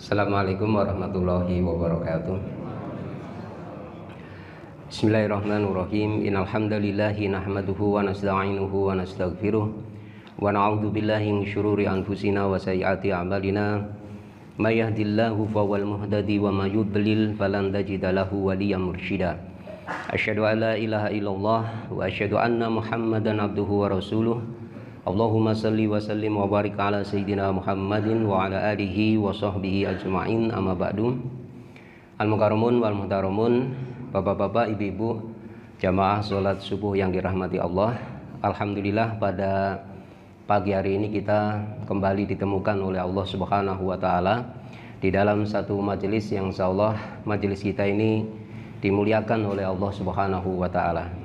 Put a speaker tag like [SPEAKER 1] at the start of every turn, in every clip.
[SPEAKER 1] Assalamualaikum warahmatullahi wabarakatuh Bismillahirrahmanirrahim Innalhamdalillahi nahmaduhu wa nasta'inuhu wa nasta'gfiruh Wa na'udhu billahi min syururi anfusina wa sayyati amalina Ma yahdillahu fawal muhdadi wa ma yudlil falan tajidalahu waliya mursyida Asyadu an la ilaha illallah wa asyadu anna muhammadan abduhu wa rasuluh Allahumma salli wa sallim wa barik ala sayyidina Muhammadin wa ala alihi wa sahbihi ajma'in amma ba'du Al-Mukarramun wal Muhtaramun Bapak-bapak, ibu-ibu Jamaah sholat subuh yang dirahmati Allah Alhamdulillah pada pagi hari ini kita kembali ditemukan oleh Allah subhanahu wa ta'ala Di dalam satu majelis yang insyaallah majelis kita ini dimuliakan oleh Allah subhanahu wa ta'ala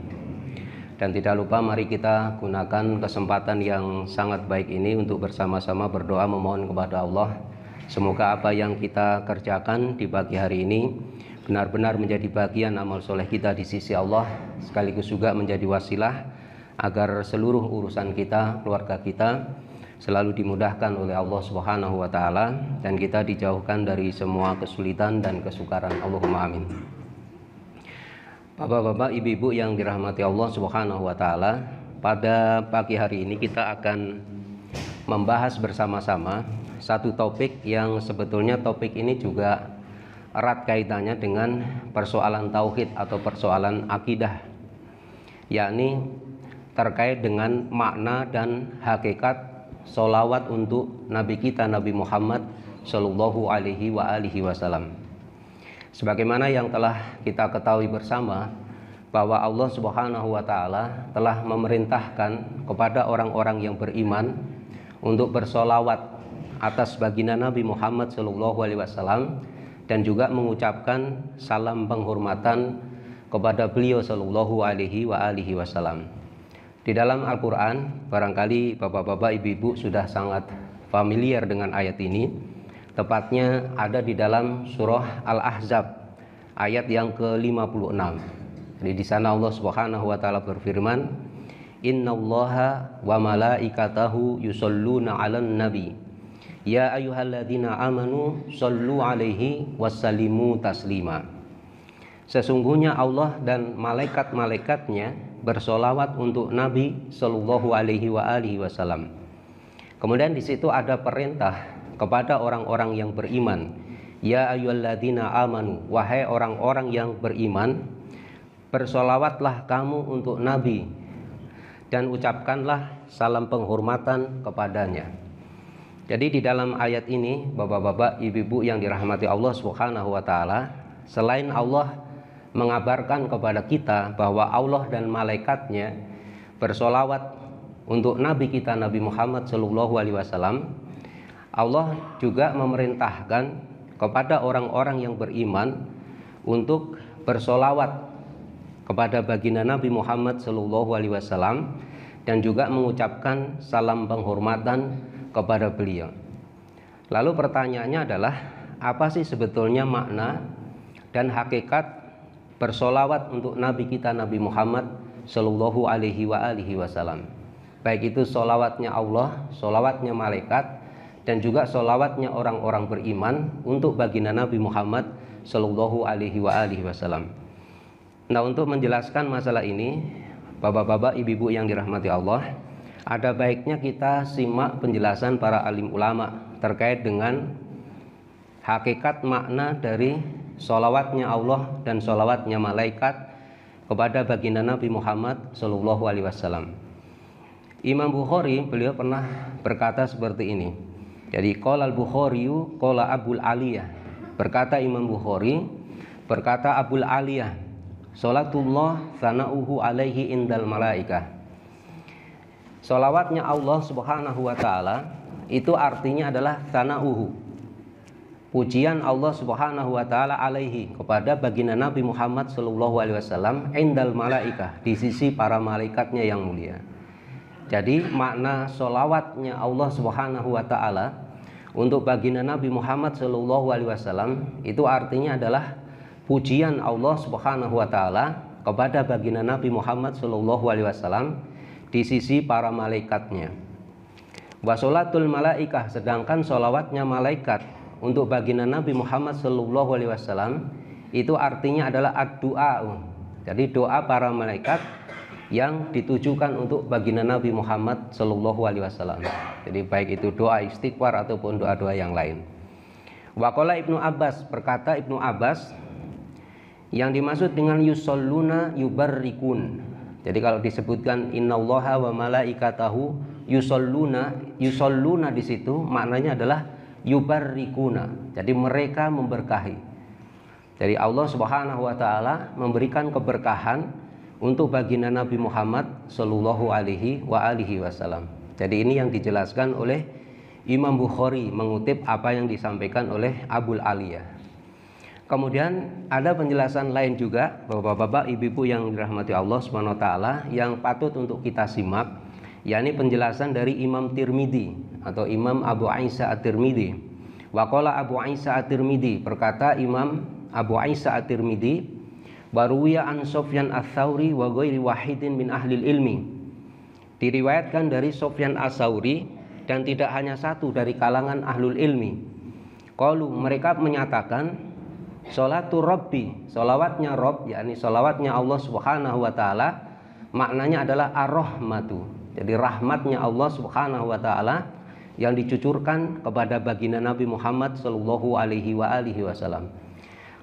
[SPEAKER 1] dan tidak lupa mari kita gunakan kesempatan yang sangat baik ini untuk bersama-sama berdoa memohon kepada Allah. Semoga apa yang kita kerjakan di pagi hari ini benar-benar menjadi bagian amal soleh kita di sisi Allah. Sekaligus juga menjadi wasilah agar seluruh urusan kita, keluarga kita selalu dimudahkan oleh Allah Subhanahu wa taala dan kita dijauhkan dari semua kesulitan dan kesukaran. Allahumma amin. Bapak-bapak, ibu-ibu yang dirahmati Allah Subhanahu wa taala, pada pagi hari ini kita akan membahas bersama-sama satu topik yang sebetulnya topik ini juga erat kaitannya dengan persoalan tauhid atau persoalan akidah. Yakni terkait dengan makna dan hakikat solawat untuk nabi kita Nabi Muhammad Shallallahu alaihi wa alihi wasallam. Sebagaimana yang telah kita ketahui bersama bahwa Allah Subhanahu wa taala telah memerintahkan kepada orang-orang yang beriman untuk bersolawat atas baginda Nabi Muhammad Shallallahu alaihi wasallam dan juga mengucapkan salam penghormatan kepada beliau Shallallahu alaihi wa alihi wasallam. Di dalam Al-Qur'an barangkali Bapak-bapak, Ibu-ibu sudah sangat familiar dengan ayat ini Tepatnya ada di dalam surah Al-Ahzab ayat yang ke-56. Jadi di sana Allah Subhanahu wa taala berfirman, "Innallaha wa malaikatahu yusholluna 'alan nabi. Ya ayyuhalladzina amanu sallu 'alaihi wasallimu taslima." Sesungguhnya Allah dan malaikat-malaikatnya bersolawat untuk Nabi Shallallahu Alaihi Wasallam. Kemudian di situ ada perintah kepada orang-orang yang beriman. Ya ayyuhalladzina amanu, wahai orang-orang yang beriman, bersolawatlah kamu untuk Nabi dan ucapkanlah salam penghormatan kepadanya. Jadi di dalam ayat ini, bapak-bapak, ibu-ibu yang dirahmati Allah Subhanahu wa taala, selain Allah mengabarkan kepada kita bahwa Allah dan malaikatnya bersolawat untuk Nabi kita Nabi Muhammad Shallallahu Alaihi Wasallam Allah juga memerintahkan kepada orang-orang yang beriman untuk bersolawat kepada baginda Nabi Muhammad Shallallahu Alaihi Wasallam dan juga mengucapkan salam penghormatan kepada beliau. Lalu pertanyaannya adalah apa sih sebetulnya makna dan hakikat bersolawat untuk Nabi kita Nabi Muhammad Shallallahu Alaihi Wasallam? Baik itu solawatnya Allah, solawatnya malaikat, dan juga solawatnya orang-orang beriman untuk baginda Nabi Muhammad Shallallahu Alaihi Wasallam. Nah untuk menjelaskan masalah ini, bapak-bapak, ibu-ibu yang dirahmati Allah, ada baiknya kita simak penjelasan para alim ulama terkait dengan hakikat makna dari solawatnya Allah dan solawatnya malaikat kepada baginda Nabi Muhammad Shallallahu Alaihi Wasallam. Imam Bukhari beliau pernah berkata seperti ini, jadi qala al-Bukhari qala Abul Aliyah. Berkata Imam Bukhari, berkata Abul Aliyah, salatullah sanauhu alaihi indal malaikah. Solawatnya Allah Subhanahu wa taala itu artinya adalah sanauhu. Pujian Allah Subhanahu wa taala alaihi kepada baginda Nabi Muhammad sallallahu alaihi wasallam indal malaikah di sisi para malaikatnya yang mulia. Jadi makna solawatnya Allah Subhanahu wa taala untuk baginda Nabi Muhammad Shallallahu Alaihi Wasallam itu artinya adalah pujian Allah Subhanahu Wa Taala kepada baginda Nabi Muhammad Shallallahu Alaihi Wasallam di sisi para malaikatnya. Wasolatul malaikah sedangkan solawatnya malaikat untuk baginda Nabi Muhammad Shallallahu Alaihi Wasallam itu artinya adalah ad -du'a. Jadi doa para malaikat yang ditujukan untuk baginda Nabi Muhammad Shallallahu Alaihi Wasallam. Jadi baik itu doa istighfar ataupun doa-doa yang lain. Wakola ibnu Abbas berkata ibnu Abbas yang dimaksud dengan yusalluna yubarikun. Jadi kalau disebutkan innallaha wa malaikatahu yusalluna yusalluna di situ maknanya adalah yubarrikuna. Jadi mereka memberkahi. Jadi Allah Subhanahu wa taala memberikan keberkahan untuk baginda Nabi Muhammad Shallallahu Alaihi wa alihi Wasallam. Jadi ini yang dijelaskan oleh Imam Bukhari mengutip apa yang disampaikan oleh Abul Aliyah. Kemudian ada penjelasan lain juga Bapak-bapak, Ibu-ibu yang dirahmati Allah SWT yang patut untuk kita simak, yakni penjelasan dari Imam Tirmidi atau Imam Abu Aisyah At-Tirmidzi. Waqala Abu Aisyah At-Tirmidzi berkata Imam Abu Aisyah At-Tirmidzi Waruya an Sofyan Ats-Tsauri wa ghairi wahidin min ahli ilmi. Diriwayatkan dari Sofyan ats dan tidak hanya satu dari kalangan ahlul ilmi. Qalu mereka menyatakan salatu Rabbi, solawatnya Rob, yakni solawatnya Allah Subhanahu wa taala maknanya adalah ar-rahmatu. Jadi rahmatnya Allah Subhanahu wa taala yang dicucurkan kepada baginda Nabi Muhammad Sallallahu alaihi wa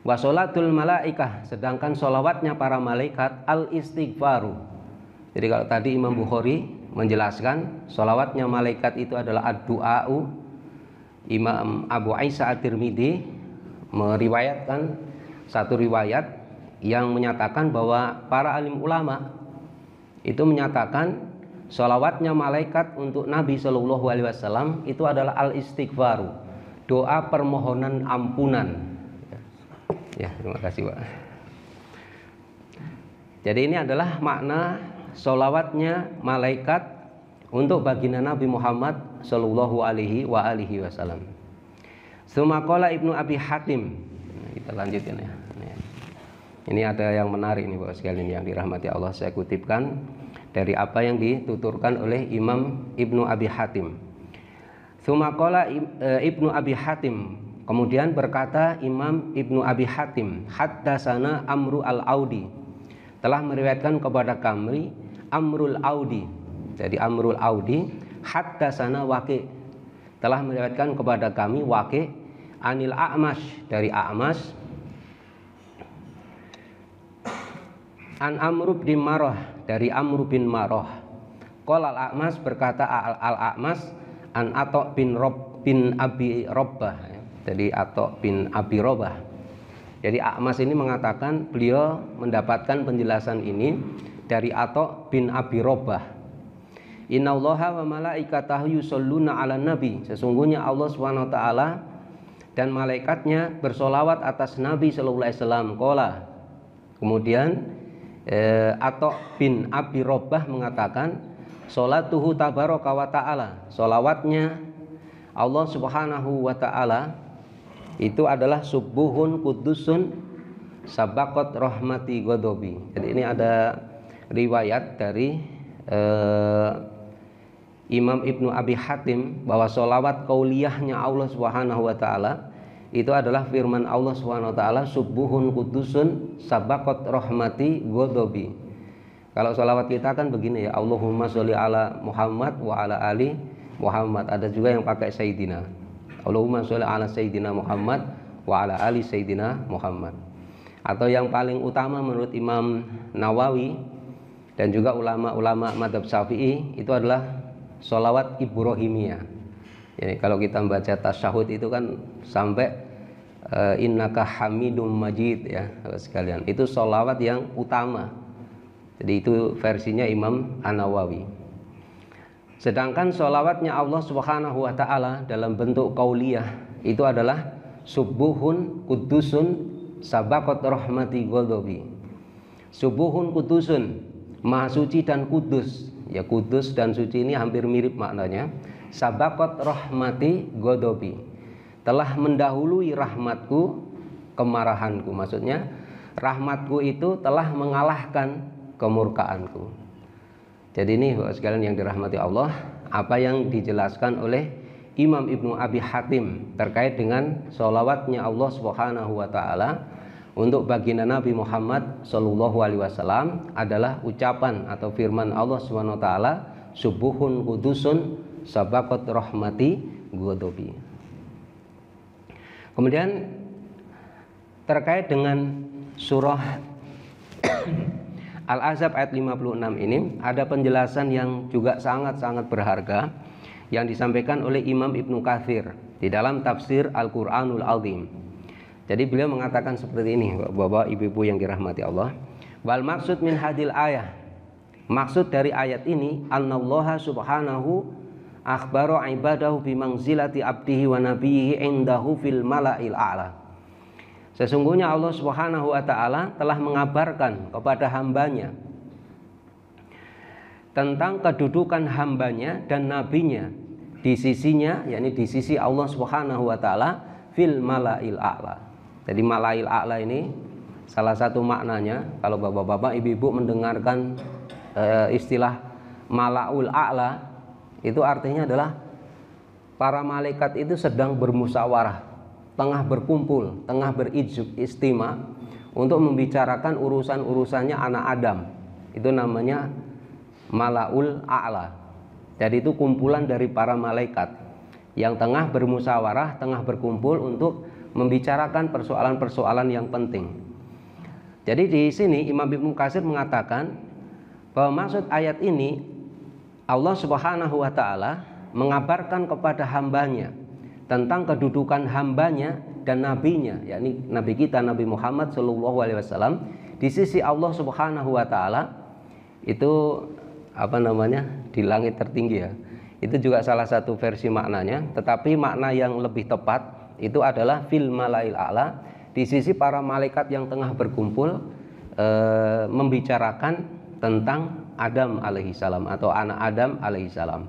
[SPEAKER 1] wa malaikah sedangkan solawatnya para malaikat al istighfaru jadi kalau tadi Imam Bukhari menjelaskan solawatnya malaikat itu adalah ad-du'a'u Imam Abu Aisyah At-Tirmidzi meriwayatkan satu riwayat yang menyatakan bahwa para alim ulama itu menyatakan solawatnya malaikat untuk Nabi Sallallahu Alaihi Wasallam itu adalah al istighfaru doa permohonan ampunan Ya, terima kasih Pak. Jadi ini adalah makna solawatnya malaikat untuk baginda Nabi Muhammad Shallallahu Alaihi wa alihi Wasallam. Sumakola ibnu Abi Hatim. Nah, kita lanjutkan ya. Ini ada yang menarik nih Bapak sekalian yang dirahmati Allah saya kutipkan dari apa yang dituturkan oleh Imam Ibnu Abi Hatim. Sumakola eh, Ibnu Abi Hatim Kemudian berkata Imam Ibnu Abi Hatim, Hattasana Amru al-Audi, telah meriwayatkan kepada kami Amrul Audi. Jadi Amrul Audi, Hattasana Waqi, telah meriwayatkan kepada kami Waqi Anil A'mash dari A'mash An Amru bin Maroh dari Amru bin Maroh. Kol al-A'mas berkata al-A'mas an Atok bin Rob bin Abi Robbah jadi Atok bin Abi Robah. Jadi Akmas ini mengatakan beliau mendapatkan penjelasan ini dari Atok bin Abi Robah. Innallaha wa malaikatahu yusalluna 'alan nabi. Sesungguhnya Allah Swt dan malaikatnya bersolawat atas Nabi sallallahu alaihi wasallam. Qala. Kemudian eh, Atok bin Abi Robah mengatakan Solatuhu tabaraka wa ta'ala Solawatnya Allah subhanahu wa ta'ala itu adalah subuhun kudusun sabakot rahmati godobi jadi ini ada riwayat dari uh, Imam Ibnu Abi Hatim bahwa solawat kauliyahnya Allah Subhanahu wa taala itu adalah firman Allah Subhanahu wa taala subuhun kudusun sabakot rahmati godobi kalau solawat kita kan begini ya Allahumma sholli ala Muhammad wa ala ali Muhammad ada juga yang pakai Sayyidina Allahumma sholli ala sayyidina Muhammad wa ala ali sayyidina Muhammad. Atau yang paling utama menurut Imam Nawawi dan juga ulama-ulama madhab Syafi'i itu adalah sholawat Ibrahimiyah. Jadi kalau kita baca tasyahud itu kan sampai inna eh, innaka hamidum majid ya sekalian. Itu sholawat yang utama. Jadi itu versinya Imam An-Nawawi. Sedangkan sholawatnya Allah Subhanahu wa taala dalam bentuk kauliah itu adalah subuhun kudusun sabakot rahmati Godobi. Subuhun kudusun, maha suci dan kudus. Ya kudus dan suci ini hampir mirip maknanya. Sabakot rahmati Godobi. Telah mendahului rahmatku kemarahanku maksudnya rahmatku itu telah mengalahkan kemurkaanku jadi ini bapak sekalian yang dirahmati Allah, apa yang dijelaskan oleh Imam Ibnu Abi Hatim terkait dengan sholawatnya Allah Subhanahu wa taala untuk baginda Nabi Muhammad SAW alaihi wasallam adalah ucapan atau firman Allah Subhanahu wa taala subuhun kudusun sabakot rahmati godobi. Kemudian terkait dengan surah al azab ayat 56 ini ada penjelasan yang juga sangat-sangat berharga yang disampaikan oleh Imam Ibnu Kathir di dalam tafsir Al-Qur'anul Azim. Jadi beliau mengatakan seperti ini, Bapak Ibu-ibu yang dirahmati Allah. Wal maksud min hadil ayah. Maksud dari ayat ini annallaha subhanahu akhbaro ibadahu bi manzilati abdihi wa nabiyhi indahu fil mala'il a'la Sesungguhnya Allah Subhanahu wa taala telah mengabarkan kepada hambanya tentang kedudukan hambanya dan nabinya di sisinya yakni di sisi Allah Subhanahu wa taala fil malail a'la. Jadi malail a'la ini salah satu maknanya kalau bapak-bapak ibu-ibu mendengarkan e, istilah malaul a'la itu artinya adalah para malaikat itu sedang bermusyawarah tengah berkumpul, tengah berijuk istima untuk membicarakan urusan-urusannya anak Adam. Itu namanya malaul a'la. Jadi itu kumpulan dari para malaikat yang tengah bermusyawarah, tengah berkumpul untuk membicarakan persoalan-persoalan yang penting. Jadi di sini Imam Ibnu Katsir mengatakan bahwa maksud ayat ini Allah Subhanahu wa taala mengabarkan kepada hambanya tentang kedudukan hambanya dan nabinya yakni nabi kita Nabi Muhammad Shallallahu Alaihi Wasallam di sisi Allah Subhanahu Wa Taala itu apa namanya di langit tertinggi ya itu juga salah satu versi maknanya tetapi makna yang lebih tepat itu adalah fil malail ala di sisi para malaikat yang tengah berkumpul e, membicarakan tentang Adam alaihi salam atau anak Adam alaihi salam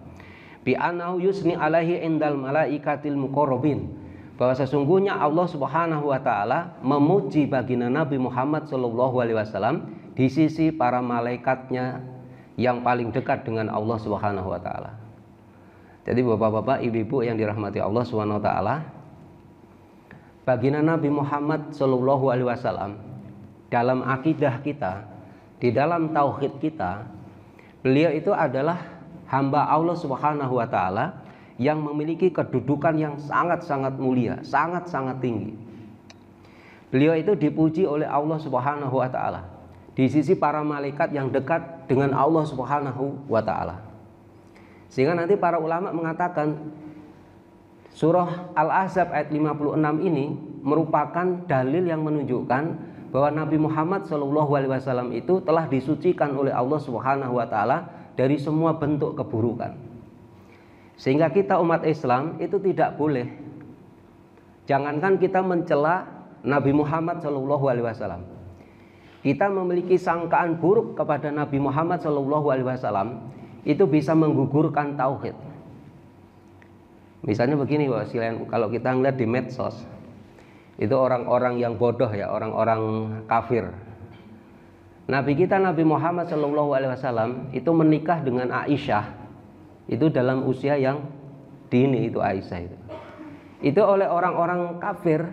[SPEAKER 1] bi anahu yusni alaihi indal malaikatil muqarrabin bahwa sesungguhnya Allah Subhanahu wa taala memuji baginda Nabi Muhammad Shallallahu alaihi wasallam di sisi para malaikatnya yang paling dekat dengan Allah Subhanahu wa taala. Jadi Bapak-bapak, Ibu-ibu yang dirahmati Allah Subhanahu wa taala, baginda Nabi Muhammad Shallallahu alaihi wasallam dalam akidah kita, di dalam tauhid kita, beliau itu adalah hamba Allah Subhanahu wa taala yang memiliki kedudukan yang sangat-sangat mulia, sangat-sangat tinggi. Beliau itu dipuji oleh Allah Subhanahu wa taala di sisi para malaikat yang dekat dengan Allah Subhanahu wa taala. Sehingga nanti para ulama mengatakan surah Al-Ahzab ayat 56 ini merupakan dalil yang menunjukkan bahwa Nabi Muhammad SAW itu telah disucikan oleh Allah Subhanahu wa taala dari semua bentuk keburukan. Sehingga kita umat Islam itu tidak boleh jangankan kita mencela Nabi Muhammad Shallallahu alaihi wasallam. Kita memiliki sangkaan buruk kepada Nabi Muhammad Shallallahu alaihi wasallam itu bisa menggugurkan tauhid. Misalnya begini kalau kita melihat di medsos itu orang-orang yang bodoh ya, orang-orang kafir, Nabi kita Nabi Muhammad Shallallahu Alaihi Wasallam itu menikah dengan Aisyah itu dalam usia yang dini itu Aisyah itu itu oleh orang-orang kafir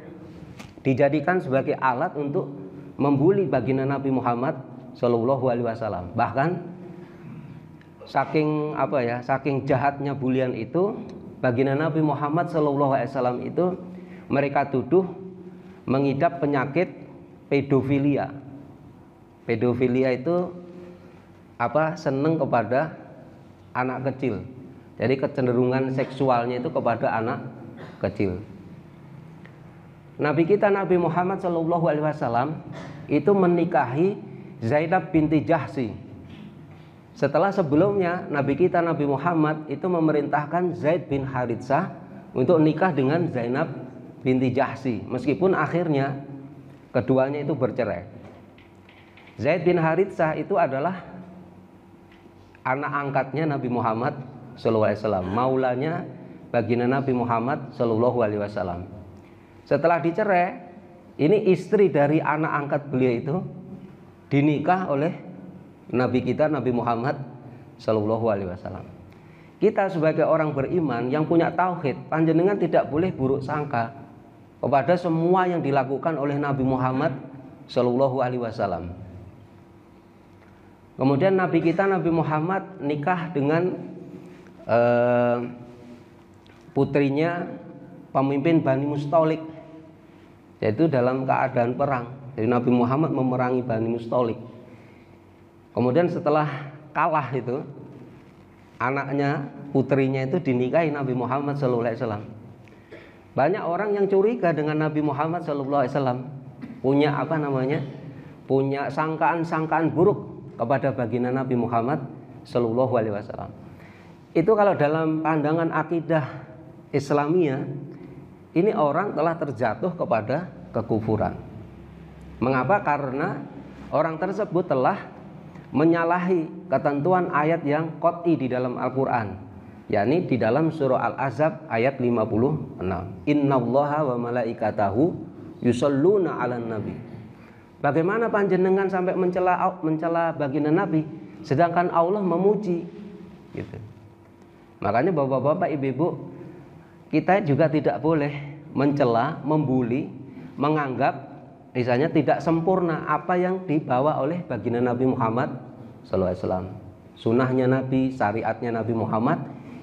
[SPEAKER 1] dijadikan sebagai alat untuk membuli baginda Nabi Muhammad Shallallahu Alaihi Wasallam bahkan saking apa ya saking jahatnya bulian itu baginda Nabi Muhammad Shallallahu Alaihi Wasallam itu mereka tuduh mengidap penyakit pedofilia pedofilia itu apa seneng kepada anak kecil jadi kecenderungan seksualnya itu kepada anak kecil Nabi kita Nabi Muhammad Shallallahu Alaihi Wasallam itu menikahi Zainab binti Jahsi setelah sebelumnya Nabi kita Nabi Muhammad itu memerintahkan Zaid bin Haritsah untuk nikah dengan Zainab binti Jahsi meskipun akhirnya keduanya itu bercerai Zaid bin Haritsah itu adalah anak angkatnya Nabi Muhammad SAW, maulanya baginda Nabi Muhammad SAW. Setelah dicerai, ini istri dari anak angkat beliau itu dinikah oleh Nabi kita Nabi Muhammad SAW. Kita sebagai orang beriman yang punya tauhid, panjenengan tidak boleh buruk sangka kepada semua yang dilakukan oleh Nabi Muhammad Shallallahu Alaihi Wasallam. Kemudian Nabi kita Nabi Muhammad nikah dengan eh, putrinya pemimpin Bani Mustolik yaitu dalam keadaan perang. Jadi Nabi Muhammad memerangi Bani Mustolik. Kemudian setelah kalah itu anaknya putrinya itu dinikahi Nabi Muhammad SAW. Banyak orang yang curiga dengan Nabi Muhammad SAW punya apa namanya punya sangkaan-sangkaan buruk kepada baginda Nabi Muhammad Shallallahu Alaihi Wasallam. Itu kalau dalam pandangan akidah Islamia, ini orang telah terjatuh kepada kekufuran. Mengapa? Karena orang tersebut telah menyalahi ketentuan ayat yang kot'i di dalam Al-Quran yakni di dalam surah Al-Azab ayat 56 Innallaha wa malaikatahu yusalluna ala nabi Bagaimana panjenengan sampai mencela mencela baginda Nabi sedangkan Allah memuji gitu. Makanya bapak-bapak, ibu-ibu, kita juga tidak boleh mencela, membuli, menganggap misalnya tidak sempurna apa yang dibawa oleh baginda Nabi Muhammad SAW. Sunnahnya Nabi, syariatnya Nabi Muhammad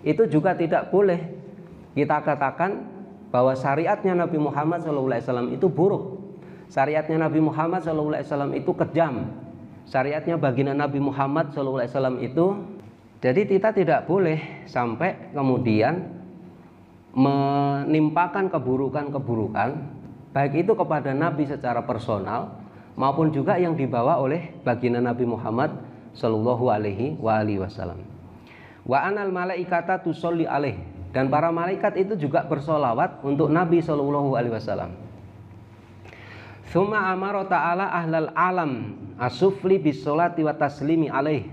[SPEAKER 1] itu juga tidak boleh kita katakan bahwa syariatnya Nabi Muhammad SAW itu buruk Syariatnya Nabi Muhammad SAW itu kejam. Syariatnya baginda Nabi Muhammad SAW itu, jadi kita tidak boleh sampai kemudian menimpakan keburukan-keburukan, baik itu kepada Nabi secara personal maupun juga yang dibawa oleh baginda Nabi Muhammad Shallallahu Alaihi Wasallam. Wa anal malaikata tusolli alaih dan para malaikat itu juga bersolawat untuk Nabi Shallallahu Alaihi Wasallam. Suma amaro ta'ala ahlal alam asufli bisolati wa taslimi alaih.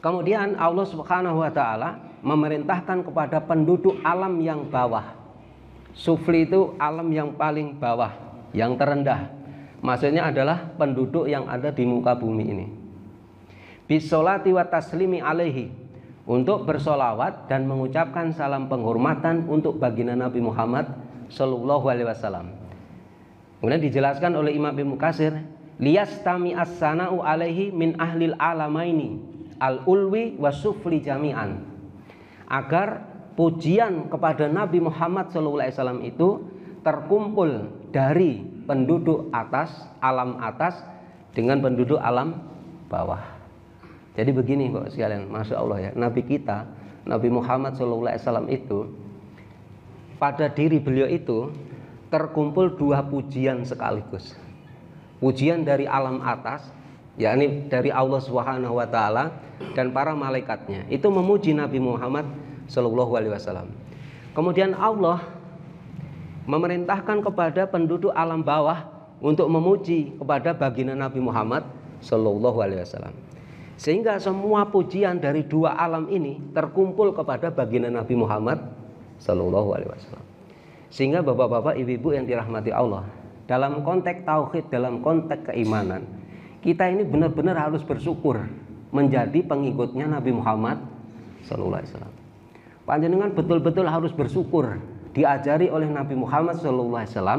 [SPEAKER 1] Kemudian Allah subhanahu wa ta'ala memerintahkan kepada penduduk alam yang bawah. Sufli itu alam yang paling bawah, yang terendah. Maksudnya adalah penduduk yang ada di muka bumi ini. Bisolati wa taslimi alaihi untuk bersolawat dan mengucapkan salam penghormatan untuk baginda Nabi Muhammad sallallahu Alaihi Wasallam. Kemudian dijelaskan oleh Imam bin Katsir, liyastami as-sana'u alaihi min ahlil alamaini al-ulwi wasufli jami'an. Agar pujian kepada Nabi Muhammad SAW itu terkumpul dari penduduk atas, alam atas dengan penduduk alam bawah. Jadi begini Bapak sekalian, Masya Allah ya, Nabi kita, Nabi Muhammad SAW itu pada diri beliau itu terkumpul dua pujian sekaligus. Pujian dari alam atas, yakni dari Allah Subhanahu wa taala dan para malaikatnya. Itu memuji Nabi Muhammad SAW. alaihi wasallam. Kemudian Allah memerintahkan kepada penduduk alam bawah untuk memuji kepada baginda Nabi Muhammad SAW. alaihi wasallam. Sehingga semua pujian dari dua alam ini terkumpul kepada baginda Nabi Muhammad SAW. alaihi wasallam. Sehingga bapak-bapak, ibu-ibu yang dirahmati Allah, dalam konteks tauhid, dalam konteks keimanan, kita ini benar-benar harus bersyukur menjadi pengikutnya Nabi Muhammad saw. Panjenengan betul-betul harus bersyukur diajari oleh Nabi Muhammad saw.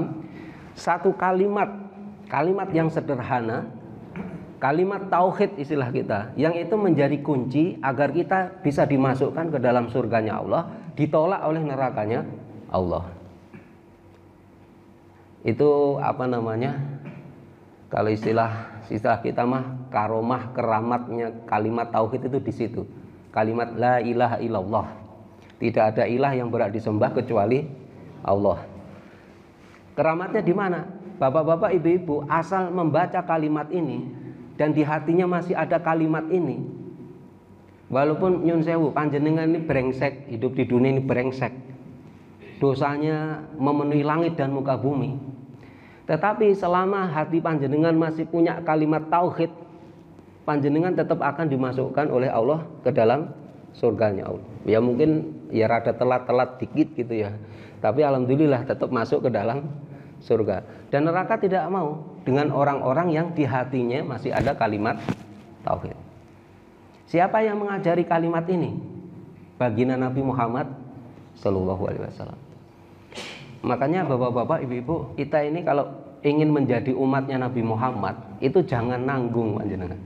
[SPEAKER 1] satu kalimat, kalimat yang sederhana, kalimat tauhid istilah kita, yang itu menjadi kunci agar kita bisa dimasukkan ke dalam surganya Allah, ditolak oleh nerakanya Allah itu apa namanya kalau istilah istilah kita mah karomah keramatnya kalimat tauhid itu di situ kalimat la ilaha illallah tidak ada ilah yang berat disembah kecuali Allah keramatnya di mana bapak-bapak ibu-ibu asal membaca kalimat ini dan di hatinya masih ada kalimat ini walaupun nyun sewu panjenengan ini brengsek hidup di dunia ini brengsek dosanya memenuhi langit dan muka bumi. Tetapi selama hati panjenengan masih punya kalimat tauhid, panjenengan tetap akan dimasukkan oleh Allah ke dalam surganya Allah. Ya mungkin ya rada telat-telat dikit gitu ya. Tapi alhamdulillah tetap masuk ke dalam surga. Dan neraka tidak mau dengan orang-orang yang di hatinya masih ada kalimat tauhid. Siapa yang mengajari kalimat ini? Baginda Nabi Muhammad sallallahu Alaihi Wasallam. Makanya bapak-bapak, ibu-ibu, kita ini kalau ingin menjadi umatnya Nabi Muhammad, itu jangan nanggung panjenengan.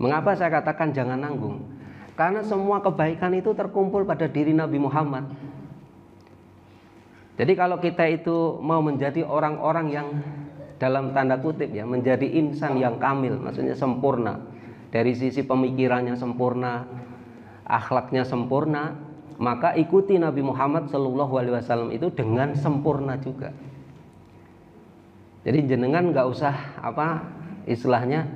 [SPEAKER 1] Mengapa saya katakan jangan nanggung? Karena semua kebaikan itu terkumpul pada diri Nabi Muhammad. Jadi kalau kita itu mau menjadi orang-orang yang dalam tanda kutip ya, menjadi insan yang kamil, maksudnya sempurna. Dari sisi pemikirannya sempurna, akhlaknya sempurna, maka ikuti Nabi Muhammad Shallallahu Alaihi Wasallam itu dengan sempurna juga. Jadi jenengan nggak usah apa istilahnya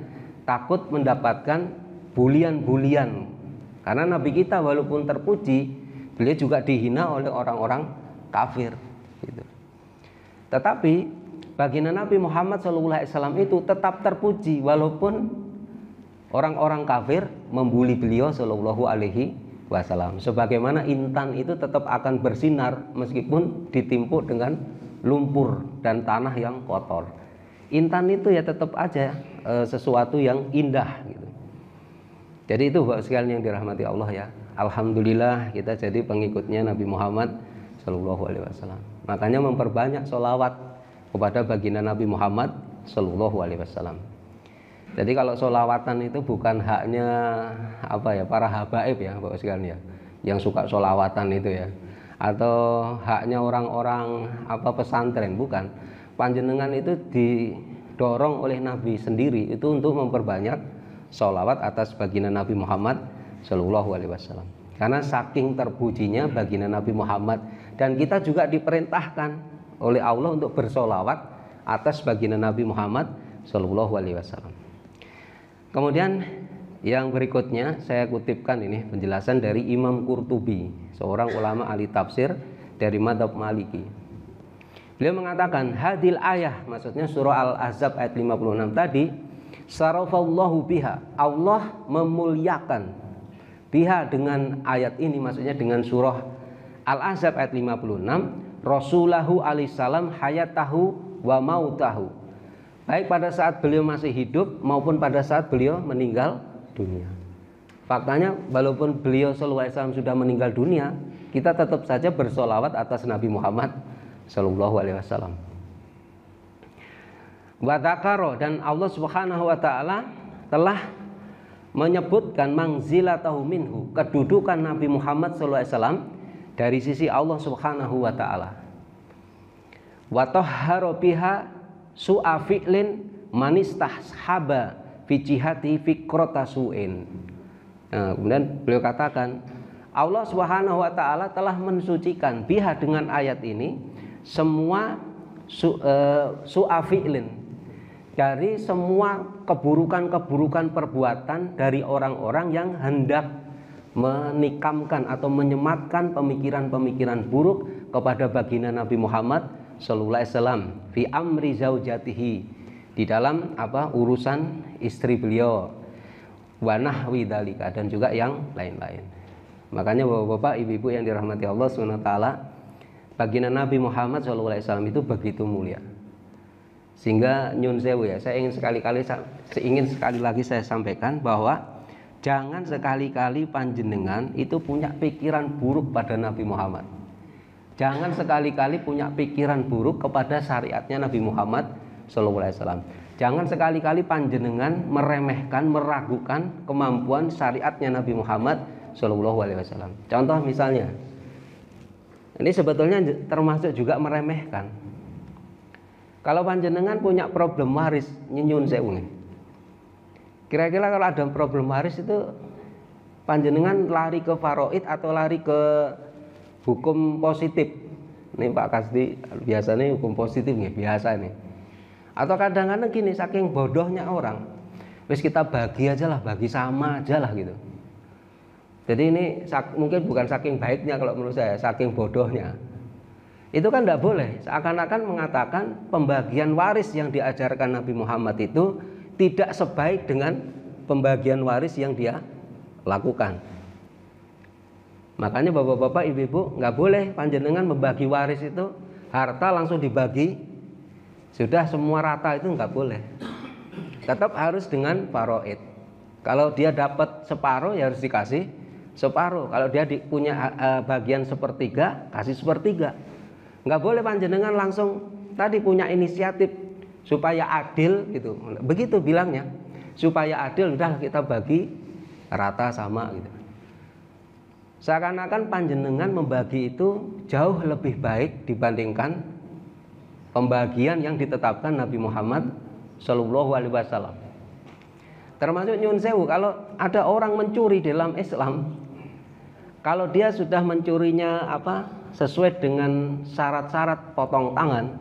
[SPEAKER 1] takut mendapatkan bulian-bulian karena Nabi kita walaupun terpuji beliau juga dihina oleh orang-orang kafir. Gitu. Tetapi baginda Nabi Muhammad Shallallahu Alaihi Wasallam itu tetap terpuji walaupun orang-orang kafir membuli beliau Shallallahu Alaihi wasallam. Sebagaimana intan itu tetap akan bersinar meskipun ditimpu dengan lumpur dan tanah yang kotor. Intan itu ya tetap aja e, sesuatu yang indah gitu. Jadi itu Bapak sekalian yang dirahmati Allah ya. Alhamdulillah kita jadi pengikutnya Nabi Muhammad Shallallahu Alaihi Wasallam. Makanya memperbanyak solawat kepada baginda Nabi Muhammad Shallallahu Alaihi Wasallam. Jadi kalau solawatan itu bukan haknya apa ya para habaib ya bapak sekalian ya, yang suka solawatan itu ya, atau haknya orang-orang apa pesantren bukan. Panjenengan itu didorong oleh Nabi sendiri itu untuk memperbanyak solawat atas baginda Nabi Muhammad Shallallahu Alaihi Wasallam. Karena saking terpujinya baginda Nabi Muhammad dan kita juga diperintahkan oleh Allah untuk bersolawat atas baginda Nabi Muhammad Shallallahu Alaihi Wasallam. Kemudian yang berikutnya saya kutipkan ini penjelasan dari Imam Qurtubi, seorang ulama ahli tafsir dari madhab Maliki. Beliau mengatakan hadil ayah maksudnya surah Al-Ahzab ayat 56 tadi sarafallahu biha Allah memuliakan biha dengan ayat ini maksudnya dengan surah Al-Ahzab ayat 56 Rasulahu alaihissalam hayatahu wa mautahu baik pada saat beliau masih hidup maupun pada saat beliau meninggal dunia. Faktanya walaupun beliau SAW sudah meninggal dunia, kita tetap saja bersolawat atas Nabi Muhammad SAW. Alaihi Wadakaro dan Allah Subhanahu Wa Taala telah menyebutkan mangzila tahu minhu kedudukan Nabi Muhammad SAW dari sisi Allah Subhanahu wa taala su'a fi'lin manistahhaba fi jihati su'in. Nah, kemudian beliau katakan, Allah Subhanahu wa taala telah mensucikan biha dengan ayat ini semua su, uh, eh, su dari semua keburukan-keburukan perbuatan dari orang-orang yang hendak menikamkan atau menyematkan pemikiran-pemikiran buruk kepada baginda Nabi Muhammad sallallahu Alaihi Wasallam fi amri zaujatihi di dalam apa urusan istri beliau wanah widalika dan juga yang lain-lain makanya bapak-bapak ibu-ibu yang dirahmati Allah taala, baginda Nabi Muhammad Alaihi Wasallam itu begitu mulia sehingga nyun sewu ya saya ingin sekali-kali ingin sekali lagi saya sampaikan bahwa jangan sekali-kali panjenengan itu punya pikiran buruk pada Nabi Muhammad Jangan sekali-kali punya pikiran buruk kepada syariatnya Nabi Muhammad SAW. Jangan sekali-kali panjenengan meremehkan, meragukan kemampuan syariatnya Nabi Muhammad SAW. Contoh misalnya, ini sebetulnya termasuk juga meremehkan. Kalau panjenengan punya problem waris, nyinyun saya Kira-kira kalau ada problem waris itu panjenengan lari ke faroid atau lari ke hukum positif nih Pak Kasdi nih hukum positif nih biasa nih atau kadang-kadang gini saking bodohnya orang wis kita bagi aja lah bagi sama aja lah gitu jadi ini mungkin bukan saking baiknya kalau menurut saya saking bodohnya itu kan tidak boleh seakan-akan mengatakan pembagian waris yang diajarkan Nabi Muhammad itu tidak sebaik dengan pembagian waris yang dia lakukan Makanya bapak-bapak, ibu-ibu nggak boleh panjenengan membagi waris itu harta langsung dibagi. Sudah semua rata itu nggak boleh. Tetap harus dengan faroid. Kalau dia dapat separuh ya harus dikasih separuh. Kalau dia punya eh, eh, bagian sepertiga, kasih sepertiga. Nggak boleh panjenengan langsung tadi punya inisiatif supaya adil gitu. Begitu bilangnya supaya adil udah kita bagi rata sama gitu. Seakan-akan panjenengan membagi itu jauh lebih baik dibandingkan pembagian yang ditetapkan Nabi Muhammad Shallallahu Alaihi Wasallam. Termasuk nyun sewu kalau ada orang mencuri dalam Islam, kalau dia sudah mencurinya apa sesuai dengan syarat-syarat potong tangan,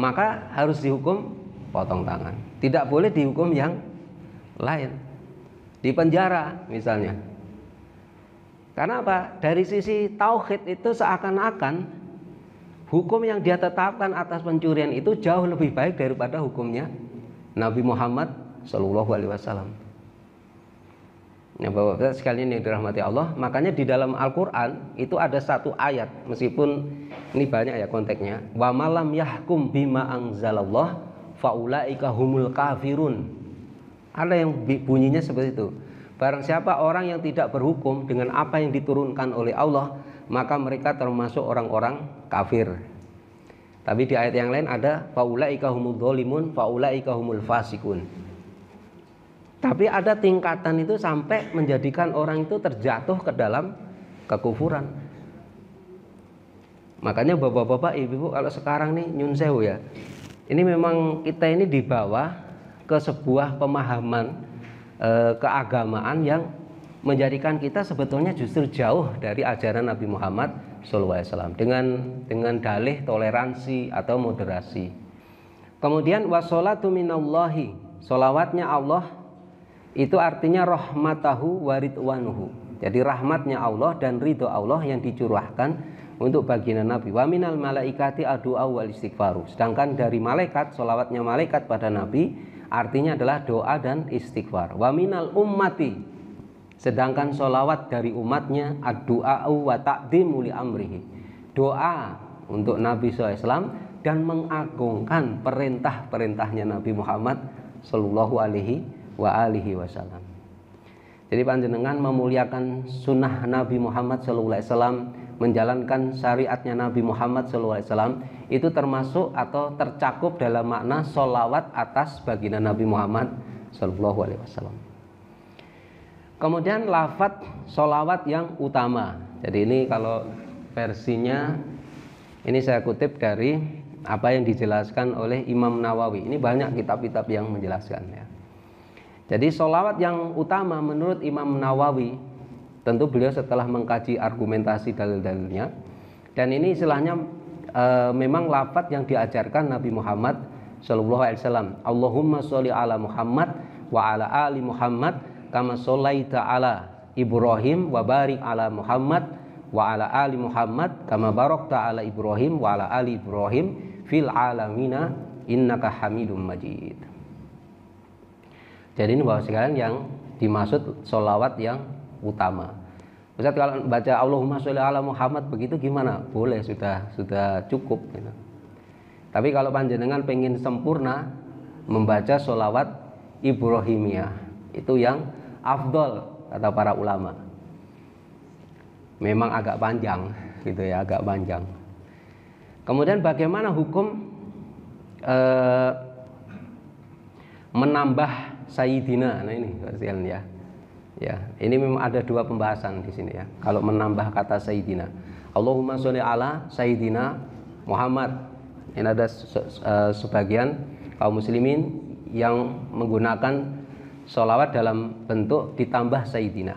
[SPEAKER 1] maka harus dihukum potong tangan. Tidak boleh dihukum yang lain. Di penjara misalnya. Karena apa? Dari sisi tauhid itu seakan-akan hukum yang dia tetapkan atas pencurian itu jauh lebih baik daripada hukumnya Nabi Muhammad Shallallahu Alaihi Wasallam. Ya Bapak-Bapak sekalian yang dirahmati Allah Makanya di dalam Al-Quran itu ada satu ayat Meskipun ini banyak ya konteksnya Wa malam yahkum bima angzalallah faulaika humul kafirun Ada yang bunyinya seperti itu Barang siapa orang yang tidak berhukum dengan apa yang diturunkan oleh Allah, maka mereka termasuk orang-orang kafir. Tapi di ayat yang lain ada faulaika humul dzalimun, faulaika humul fasikun. Tapi ada tingkatan itu sampai menjadikan orang itu terjatuh ke dalam kekufuran. Makanya bapak-bapak, ibu-ibu kalau sekarang nih nyun ya. Ini memang kita ini dibawa ke sebuah pemahaman Eh, keagamaan yang menjadikan kita sebetulnya justru jauh dari ajaran Nabi Muhammad SAW dengan dengan dalih toleransi atau moderasi. Kemudian wasolatu minallahi, solawatnya Allah itu artinya rahmatahu waridwanuhu. Jadi rahmatnya Allah dan ridho Allah yang dicurahkan untuk baginda Nabi. Wa minal malaikati adu'a wal istighfaru. Sedangkan dari malaikat, solawatnya malaikat pada Nabi Artinya adalah doa dan istighfar. Wa minal ummati. Sedangkan solawat dari umatnya adua wa ta'dimu amrihi. Doa untuk Nabi SAW dan mengagungkan perintah-perintahnya Nabi Muhammad Sallallahu Alaihi wa alihi wasallam. Jadi panjenengan memuliakan sunnah Nabi Muhammad Sallallahu Alaihi Wasallam menjalankan syariatnya Nabi Muhammad SAW itu termasuk atau tercakup dalam makna solawat atas baginda Nabi Muhammad SAW. Kemudian lafat solawat yang utama. Jadi ini kalau versinya ini saya kutip dari apa yang dijelaskan oleh Imam Nawawi. Ini banyak kitab-kitab yang menjelaskan ya. Jadi solawat yang utama menurut Imam Nawawi Tentu beliau setelah mengkaji argumentasi dalil-dalilnya dan ini istilahnya e, memang lafat yang diajarkan Nabi Muhammad Shallallahu Alaihi Wasallam. Allahumma sholli ala Muhammad wa ala ali Muhammad kama sholaita ala Ibrahim wa barik ala Muhammad wa ala ali Muhammad kama barokta ala Ibrahim wa ala ali Ibrahim fil alamina innaka hamidum majid. Jadi ini bahwa sekalian yang dimaksud solawat yang utama. Ustaz kalau baca Allahumma sholli ala Muhammad begitu gimana? Boleh sudah sudah cukup gitu. Tapi kalau panjenengan pengen sempurna membaca sholawat Ibrahimiyah itu yang afdol kata para ulama. Memang agak panjang gitu ya, agak panjang. Kemudian bagaimana hukum eh, menambah Sayyidina? Nah ini ya Ya, ini memang ada dua pembahasan di sini ya. Kalau menambah kata Sayyidina. Allahumma sholli ala Sayyidina Muhammad. Ini ada se -se eh, sebagian kaum muslimin yang menggunakan sholawat dalam bentuk ditambah Sayyidina.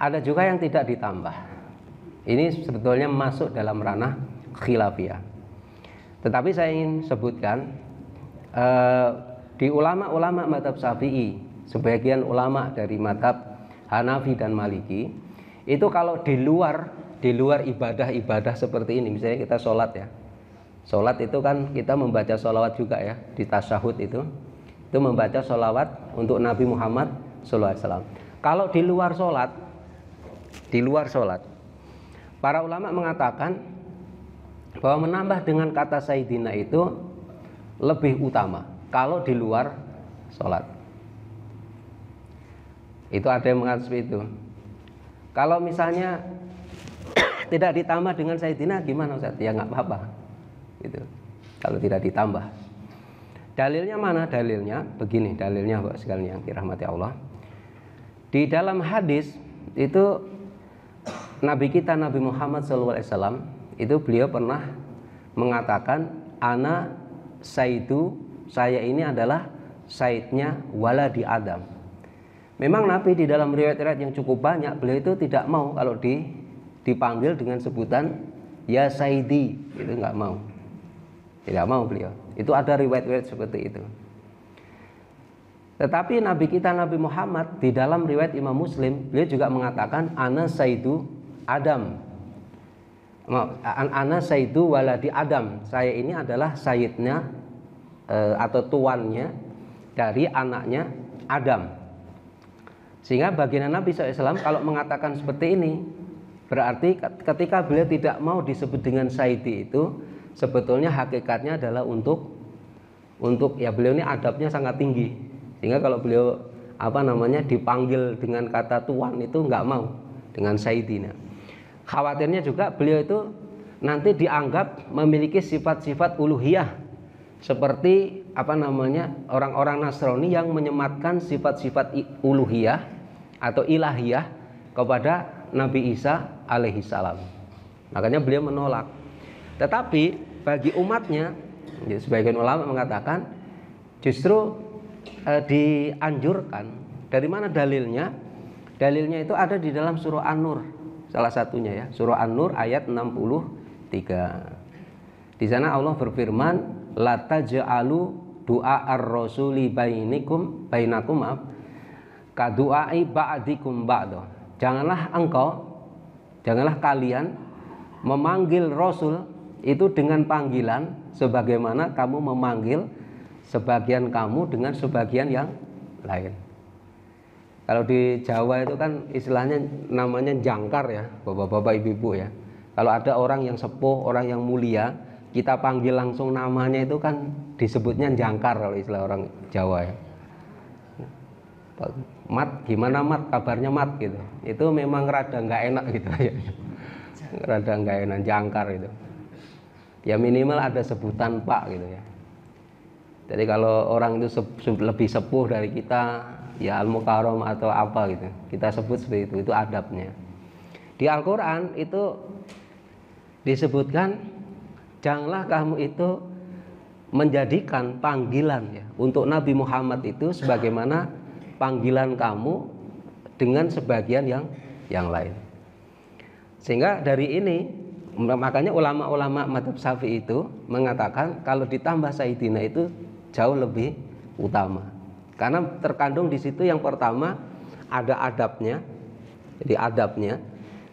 [SPEAKER 1] Ada juga yang tidak ditambah. Ini sebetulnya masuk dalam ranah khilafiyah. Tetapi saya ingin sebutkan uh, di ulama-ulama madhab syafi'i, sebagian ulama dari madhab Hanafi dan Maliki itu kalau di luar di luar ibadah-ibadah seperti ini misalnya kita sholat ya sholat itu kan kita membaca sholawat juga ya di tasahud itu itu membaca sholawat untuk Nabi Muhammad SAW kalau di luar sholat di luar sholat para ulama mengatakan bahwa menambah dengan kata Sayyidina itu lebih utama kalau di luar sholat itu ada yang seperti itu. Kalau misalnya tidak ditambah dengan Sayyidina gimana Ustaz? Ya nggak apa-apa. Gitu. Kalau tidak ditambah. Dalilnya mana? Dalilnya begini, dalilnya Bapak sekalian yang dirahmati Allah. Di dalam hadis itu Nabi kita Nabi Muhammad SAW itu beliau pernah mengatakan anak saya itu saya ini adalah saidnya wala di Adam Memang Nabi di dalam riwayat-riwayat yang cukup banyak beliau itu tidak mau kalau di dipanggil dengan sebutan ya Saidi itu nggak mau. Tidak mau beliau. Itu ada riwayat-riwayat seperti itu. Tetapi Nabi kita Nabi Muhammad di dalam riwayat Imam Muslim beliau juga mengatakan ana saidu Adam. Ana saidu waladi Adam. Saya ini adalah sayidnya eh, atau tuannya dari anaknya Adam. Sehingga baginda Nabi SAW kalau mengatakan seperti ini, berarti ketika beliau tidak mau disebut dengan Saidi itu, sebetulnya hakikatnya adalah untuk untuk ya beliau ini adabnya sangat tinggi. Sehingga kalau beliau apa namanya dipanggil dengan kata tuan itu nggak mau dengan Saidina. Khawatirnya juga beliau itu nanti dianggap memiliki sifat-sifat uluhiyah seperti apa namanya orang-orang Nasrani yang menyematkan sifat-sifat uluhiyah atau ilahiyah kepada Nabi Isa alaihi salam. Makanya beliau menolak. Tetapi bagi umatnya, ya sebagian ulama mengatakan justru e, dianjurkan. Dari mana dalilnya? Dalilnya itu ada di dalam surah An-Nur salah satunya ya, surah An-Nur ayat 63. Di sana Allah berfirman, Lataja alu doa ar-rasuli bainikum bainakum maaf kadu'ai ba'dikum ba'do janganlah engkau janganlah kalian memanggil rasul itu dengan panggilan sebagaimana kamu memanggil sebagian kamu dengan sebagian yang lain kalau di Jawa itu kan istilahnya namanya jangkar ya bapak-bapak ibu-ibu ya kalau ada orang yang sepuh orang yang mulia kita panggil langsung namanya itu kan disebutnya jangkar kalau istilah orang Jawa ya. Mat, gimana Mat? Kabarnya Mat gitu. Itu memang rada nggak enak gitu ya. rada nggak enak jangkar gitu. Ya minimal ada sebutan Pak gitu ya. Jadi kalau orang itu sep, lebih sepuh dari kita, ya al mukarom atau apa gitu, kita sebut seperti itu. Itu adabnya. Di Al-Quran itu disebutkan janganlah kamu itu menjadikan panggilan ya untuk Nabi Muhammad itu sebagaimana panggilan kamu dengan sebagian yang yang lain. Sehingga dari ini makanya ulama-ulama madhab syafi'i itu mengatakan kalau ditambah sayyidina itu jauh lebih utama. Karena terkandung di situ yang pertama ada adabnya. Jadi adabnya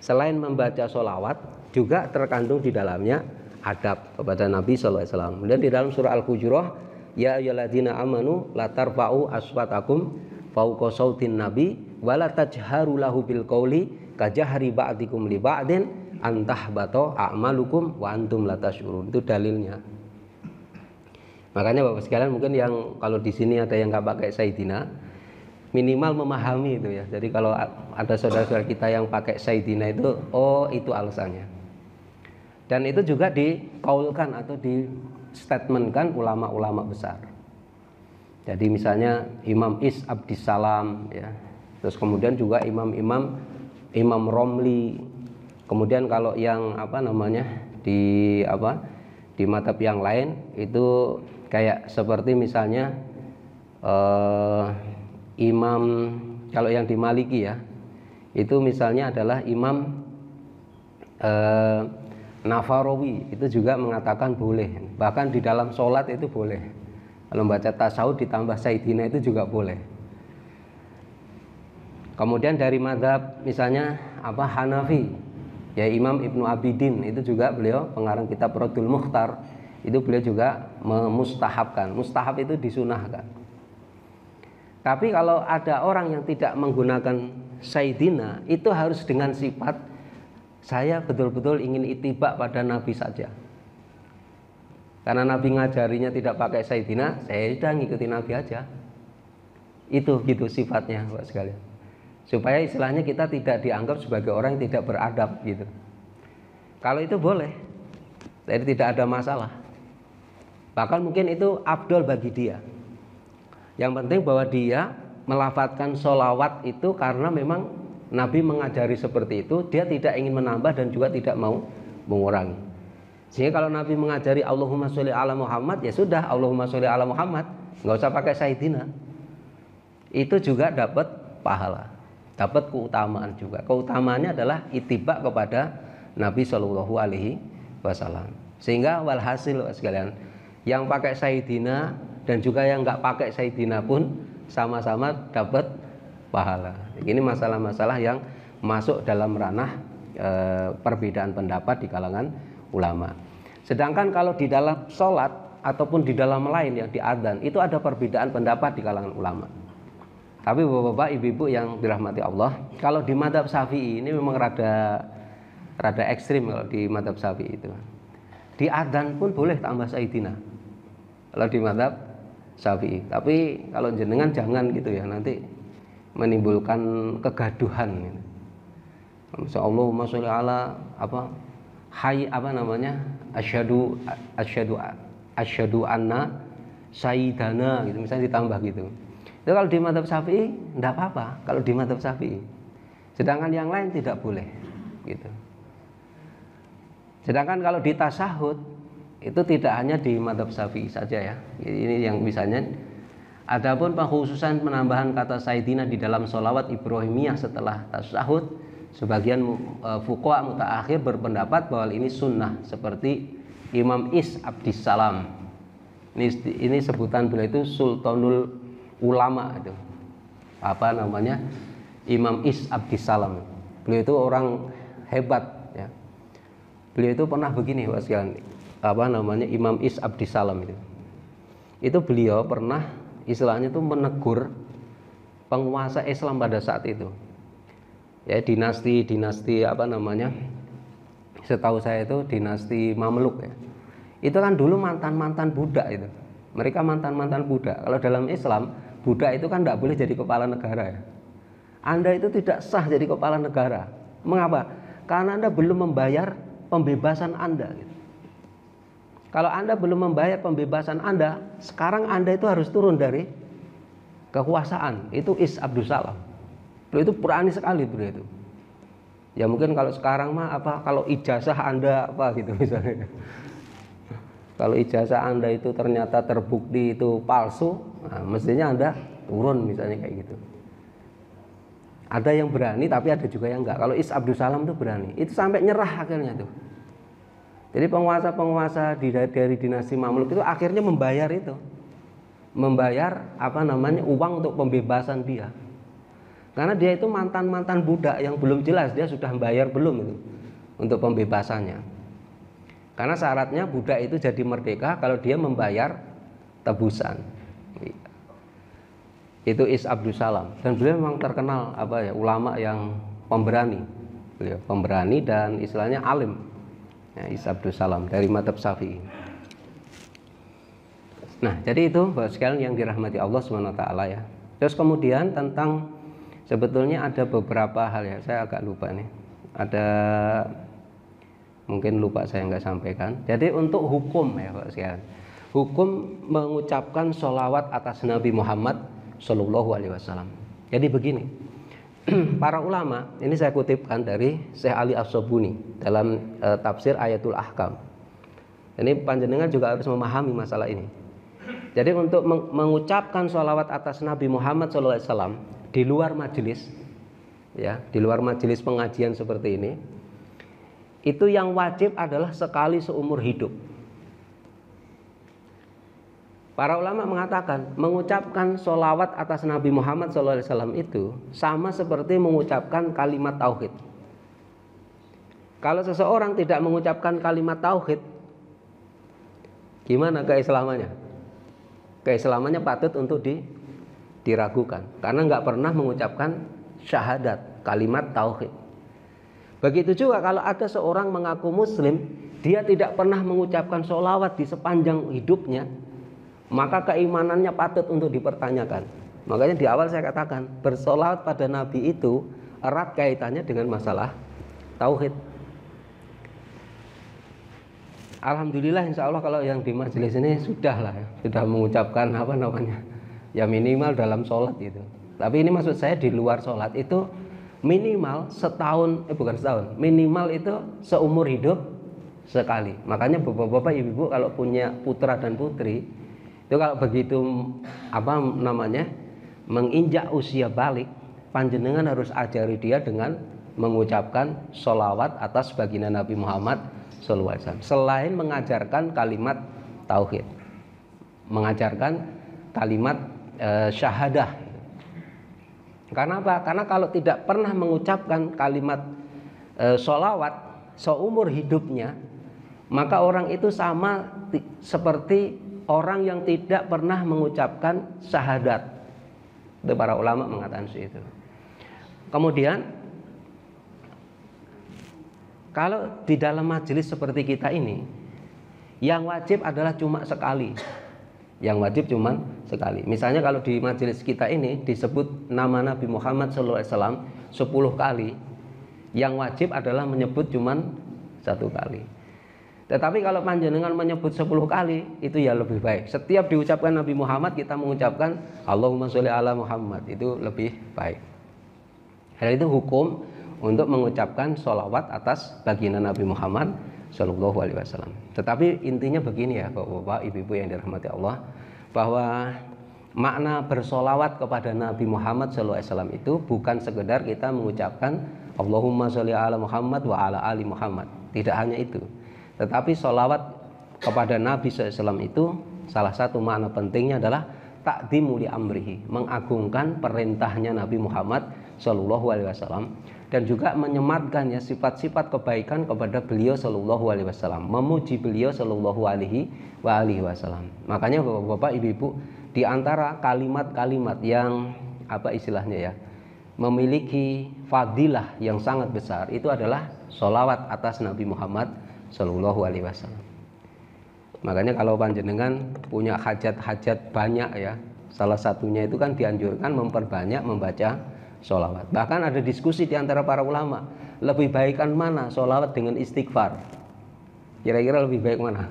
[SPEAKER 1] selain membaca solawat juga terkandung di dalamnya Adab kepada Nabi SAW. Kemudian di dalam surah al hujurah ya ayyuhalladzina amanu latar fa'u aswatakum fauqa sautin nabi wala tajharu lahu bil qauli kajahri ba'dikum li ba'din bato a'malukum wa antum la tashurun. Itu dalilnya. Makanya Bapak sekalian mungkin yang kalau di sini ada yang nggak pakai Saidina minimal memahami itu ya. Jadi kalau ada saudara-saudara kita yang pakai Saidina itu oh itu alasannya. Dan itu juga dikaulkan atau di statementkan ulama-ulama besar. Jadi misalnya Imam Is Abdissalam ya. Terus kemudian juga imam-imam Imam Romli. Kemudian kalau yang apa namanya di apa di madhab yang lain itu kayak seperti misalnya eh, imam kalau yang di Maliki ya itu misalnya adalah imam eh, Nafarowi itu juga mengatakan boleh bahkan di dalam sholat itu boleh kalau membaca tasawuf ditambah Saidina itu juga boleh kemudian dari madhab misalnya apa Hanafi ya Imam Ibnu Abidin itu juga beliau pengarang kitab Rodul Mukhtar itu beliau juga memustahabkan mustahab itu disunahkan tapi kalau ada orang yang tidak menggunakan Saidina itu harus dengan sifat saya betul-betul ingin itibak pada Nabi saja. Karena Nabi ngajarinya tidak pakai Sayyidina, saya sudah ngikuti Nabi aja. Itu gitu sifatnya Pak sekalian. Supaya istilahnya kita tidak dianggap sebagai orang yang tidak beradab gitu. Kalau itu boleh, jadi tidak ada masalah. Bahkan mungkin itu abdul bagi dia. Yang penting bahwa dia melafatkan solawat itu karena memang Nabi mengajari seperti itu, dia tidak ingin menambah dan juga tidak mau mengurangi. Sehingga kalau Nabi mengajari Allahumma sholli ala Muhammad, ya sudah Allahumma sholli ala Muhammad, nggak usah pakai sayyidina. Itu juga dapat pahala, dapat keutamaan juga. Keutamaannya adalah itibak kepada Nabi Shallallahu alaihi wasallam. Sehingga walhasil sekalian, yang pakai sayyidina dan juga yang nggak pakai sayyidina pun sama-sama dapat pahala. Ini masalah-masalah yang masuk dalam ranah e, perbedaan pendapat di kalangan ulama. Sedangkan kalau di dalam sholat ataupun di dalam lain yang di adzan itu ada perbedaan pendapat di kalangan ulama. Tapi bapak-bapak, ibu-ibu yang dirahmati Allah, kalau di madhab syafi'i ini memang rada rada ekstrim kalau di madhab syafi'i itu. Di adzan pun boleh tambah saidina. Kalau di madhab syafi'i. Tapi kalau jenengan jangan gitu ya nanti menimbulkan kegaduhan Masya gitu. Allah, Allahumma sholli apa hai apa namanya asyadu asyadu asyadu anna sayyidana gitu misalnya ditambah gitu. Itu kalau di madhab Syafi'i tidak apa-apa kalau di madhab Syafi'i. Sedangkan yang lain tidak boleh gitu. Sedangkan kalau di tasahud itu tidak hanya di madhab Syafi'i saja ya. Ini yang misalnya Adapun pengkhususan penambahan kata Saidina di dalam sholawat Ibrahimiyah setelah tasahud, sebagian uh, fuqaha mutaakhir berpendapat bahwa ini sunnah seperti Imam Is Abdissalam. Ini ini sebutan beliau itu Sultanul Ulama itu. Apa namanya? Imam Is Abdissalam. Beliau itu orang hebat ya. Beliau itu pernah begini Pak Apa namanya? Imam Is Abdissalam itu. Itu beliau pernah istilahnya itu menegur penguasa Islam pada saat itu ya dinasti dinasti apa namanya setahu saya itu dinasti Mameluk ya itu kan dulu mantan mantan budak itu mereka mantan mantan budak kalau dalam Islam budak itu kan tidak boleh jadi kepala negara ya anda itu tidak sah jadi kepala negara mengapa karena anda belum membayar pembebasan anda gitu. Kalau Anda belum membayar pembebasan Anda, sekarang Anda itu harus turun dari kekuasaan. Itu Is Abdul Salam. Beliau itu berani sekali beliau itu. Ya mungkin kalau sekarang mah apa kalau ijazah Anda apa gitu misalnya. kalau ijazah Anda itu ternyata terbukti itu palsu, nah, mestinya Anda turun misalnya kayak gitu. Ada yang berani tapi ada juga yang enggak. Kalau Is Abdul Salam itu berani. Itu sampai nyerah akhirnya tuh jadi penguasa-penguasa di, dari dinasti Mamluk itu akhirnya membayar itu. Membayar apa namanya uang untuk pembebasan dia. Karena dia itu mantan-mantan budak yang belum jelas dia sudah membayar belum itu untuk pembebasannya. Karena syaratnya budak itu jadi merdeka kalau dia membayar tebusan. Itu Is Abdul Salam dan beliau memang terkenal apa ya ulama yang pemberani. Beliau pemberani dan istilahnya alim ya, Isa Salam dari Madhab Safi Nah, jadi itu Bapak sekalian yang dirahmati Allah Subhanahu wa taala ya. Terus kemudian tentang sebetulnya ada beberapa hal ya, saya agak lupa nih. Ada mungkin lupa saya nggak sampaikan. Jadi untuk hukum ya Bapak sekalian. Hukum mengucapkan sholawat atas Nabi Muhammad Shallallahu Alaihi Wasallam. Jadi begini, para ulama, ini saya kutipkan dari Syekh Ali Absobuni dalam e, tafsir Ayatul Ahkam. Ini panjenengan juga harus memahami masalah ini. Jadi untuk meng mengucapkan sholawat atas Nabi Muhammad SAW di luar majelis, ya di luar majelis pengajian seperti ini, itu yang wajib adalah sekali seumur hidup. Para ulama mengatakan mengucapkan solawat atas Nabi Muhammad SAW itu sama seperti mengucapkan kalimat tauhid. Kalau seseorang tidak mengucapkan kalimat tauhid, gimana keislamannya? Keislamannya patut untuk di, diragukan karena nggak pernah mengucapkan syahadat kalimat tauhid. Begitu juga kalau ada seorang mengaku muslim, dia tidak pernah mengucapkan sholawat di sepanjang hidupnya, maka keimanannya patut untuk dipertanyakan. Makanya di awal saya katakan, bersolat pada Nabi itu erat kaitannya dengan masalah tauhid. Alhamdulillah insya Allah kalau yang di majelis ini sudah lah ya. sudah mengucapkan apa namanya ya minimal dalam sholat itu. Tapi ini maksud saya di luar sholat itu minimal setahun eh bukan setahun minimal itu seumur hidup sekali. Makanya bapak-bapak ibu-ibu kalau punya putra dan putri itu kalau begitu apa namanya menginjak usia balik panjenengan harus ajari dia dengan mengucapkan solawat atas baginda Nabi Muhammad SAW selain mengajarkan kalimat tauhid mengajarkan kalimat e, syahadah karena apa? Karena kalau tidak pernah mengucapkan kalimat e, eh, solawat seumur hidupnya, maka orang itu sama seperti orang yang tidak pernah mengucapkan syahadat. Itu para ulama mengatakan itu. Kemudian kalau di dalam majelis seperti kita ini yang wajib adalah cuma sekali. Yang wajib cuma sekali. Misalnya kalau di majelis kita ini disebut nama Nabi Muhammad SAW 10 kali, yang wajib adalah menyebut cuma satu kali. Tetapi kalau panjenengan menyebut 10 kali itu ya lebih baik. Setiap diucapkan Nabi Muhammad kita mengucapkan Allahumma sholli ala Muhammad itu lebih baik. Hal itu hukum untuk mengucapkan sholawat atas baginda Nabi Muhammad Shallallahu Alaihi Wasallam. Tetapi intinya begini ya bapak-bapak, ibu-ibu yang dirahmati Allah, bahwa makna bersolawat kepada Nabi Muhammad shallallahu alaihi wasallam itu bukan sekedar kita mengucapkan Allahumma sholli ala Muhammad wa ala ali Muhammad. Tidak hanya itu, tetapi solawat kepada Nabi SAW itu salah satu makna pentingnya adalah takdimu li amrihi, mengagungkan perintahnya Nabi Muhammad SAW dan juga menyematkannya sifat-sifat kebaikan kepada beliau sallallahu alaihi wasallam, memuji beliau sallallahu alaihi wa alihi wasallam. Makanya Bapak-bapak, Ibu-ibu, di antara kalimat-kalimat yang apa istilahnya ya, memiliki fadilah yang sangat besar itu adalah solawat atas Nabi Muhammad Shallallahu Alaihi Wasallam. Makanya kalau panjenengan punya hajat-hajat banyak ya, salah satunya itu kan dianjurkan memperbanyak membaca sholawat. Bahkan ada diskusi di antara para ulama, lebih baikkan mana sholawat dengan istighfar? Kira-kira lebih baik mana?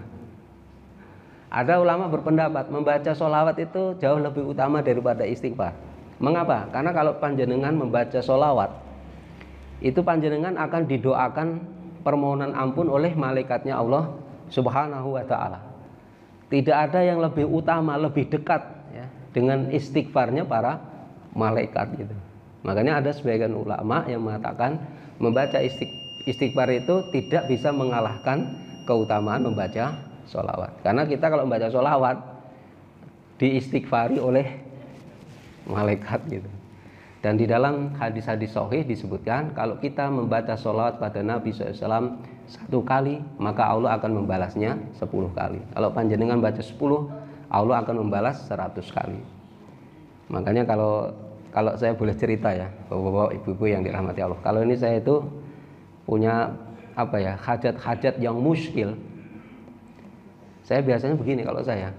[SPEAKER 1] Ada ulama berpendapat membaca sholawat itu jauh lebih utama daripada istighfar. Mengapa? Karena kalau panjenengan membaca sholawat, itu panjenengan akan didoakan permohonan ampun oleh malaikatnya Allah Subhanahu wa taala. Tidak ada yang lebih utama, lebih dekat ya, dengan istighfarnya para malaikat gitu. Makanya ada sebagian ulama yang mengatakan membaca istighfar itu tidak bisa mengalahkan keutamaan membaca sholawat. Karena kita kalau membaca sholawat diistighfari oleh malaikat gitu. Dan di dalam hadis-hadis sahih disebutkan kalau kita membaca sholawat pada Nabi SAW satu kali maka Allah akan membalasnya sepuluh kali. Kalau panjenengan baca sepuluh Allah akan membalas seratus kali. Makanya kalau kalau saya boleh cerita ya bapak-bapak ibu-ibu yang dirahmati Allah. Kalau ini saya itu punya apa ya hajat-hajat yang muskil. Saya biasanya begini kalau saya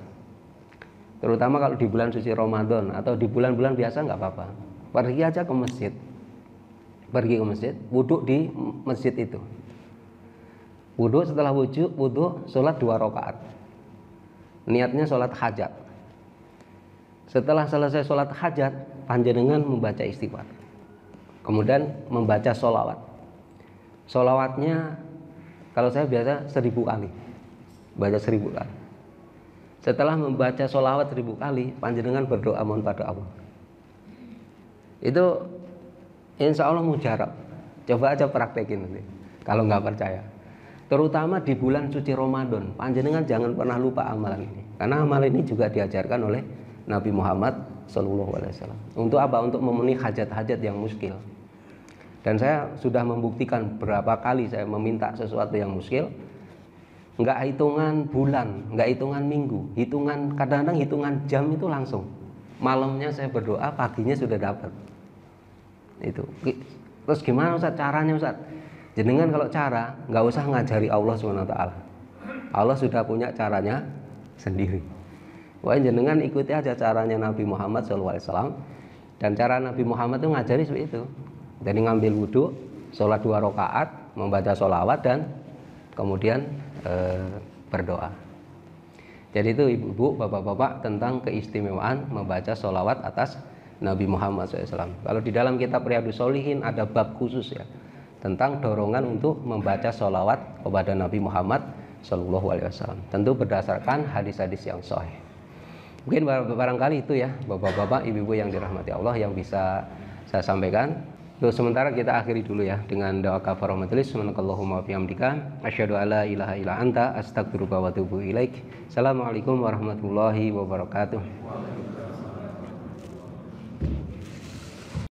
[SPEAKER 1] terutama kalau di bulan suci Ramadan atau di bulan-bulan biasa nggak apa-apa pergi aja ke masjid pergi ke masjid wudhu di masjid itu wudhu setelah wudhu wudhu sholat dua rakaat niatnya sholat hajat setelah selesai sholat hajat panjenengan membaca istighfar kemudian membaca sholawat sholawatnya kalau saya biasa seribu kali baca seribu kali setelah membaca sholawat seribu kali panjenengan berdoa mohon pada Allah itu insya Allah mujarab. Coba aja praktekin nanti. Kalau nggak percaya. Terutama di bulan suci Ramadan. Panjenengan jangan pernah lupa amalan ini. Karena amalan ini juga diajarkan oleh Nabi Muhammad Shallallahu Alaihi Wasallam. Untuk apa? Untuk memenuhi hajat-hajat yang muskil. Dan saya sudah membuktikan berapa kali saya meminta sesuatu yang muskil, nggak hitungan bulan, nggak hitungan minggu, hitungan kadang-kadang hitungan jam itu langsung malamnya saya berdoa paginya sudah dapat itu terus gimana Ustaz caranya Ustaz jenengan kalau cara nggak usah ngajari Allah swt Allah sudah punya caranya sendiri Wah jenengan ikuti aja caranya Nabi Muhammad SAW dan cara Nabi Muhammad itu ngajari seperti itu jadi ngambil wudhu sholat dua rakaat membaca sholawat dan kemudian e, berdoa jadi itu ibu-ibu, bapak-bapak tentang keistimewaan membaca sholawat atas Nabi Muhammad SAW. Kalau di dalam kitab Riyadu Solihin ada bab khusus ya tentang dorongan untuk membaca sholawat kepada Nabi Muhammad SAW. Tentu berdasarkan hadis-hadis yang sahih. Mungkin barangkali itu ya bapak-bapak, ibu-ibu yang dirahmati Allah yang bisa saya sampaikan. Untuk sementara kita akhiri dulu ya dengan doa kafarah majelis. Subhanakallahumma wa bihamdika asyhadu alla ilaha illa anta astaghfiruka wa atubu ilaik. Assalamualaikum warahmatullahi wabarakatuh.